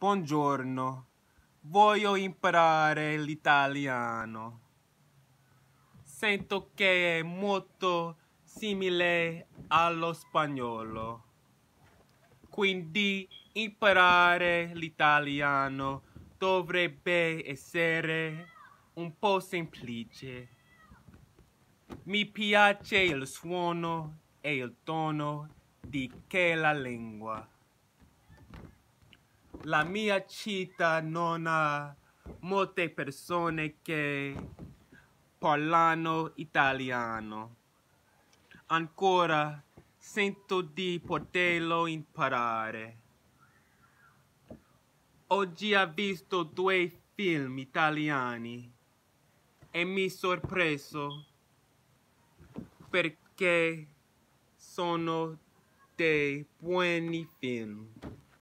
Buongiorno, voglio imparare l'italiano. Sento che è molto simile allo spagnolo. Quindi imparare l'italiano dovrebbe essere un po' semplice. Mi piace il suono e il tono di quella lingua. La mia città non ha molte persone che parlano italiano. Ancora sento di poterlo imparare. Oggi ho visto due film italiani e mi sorpreso perché sono dei buoni film.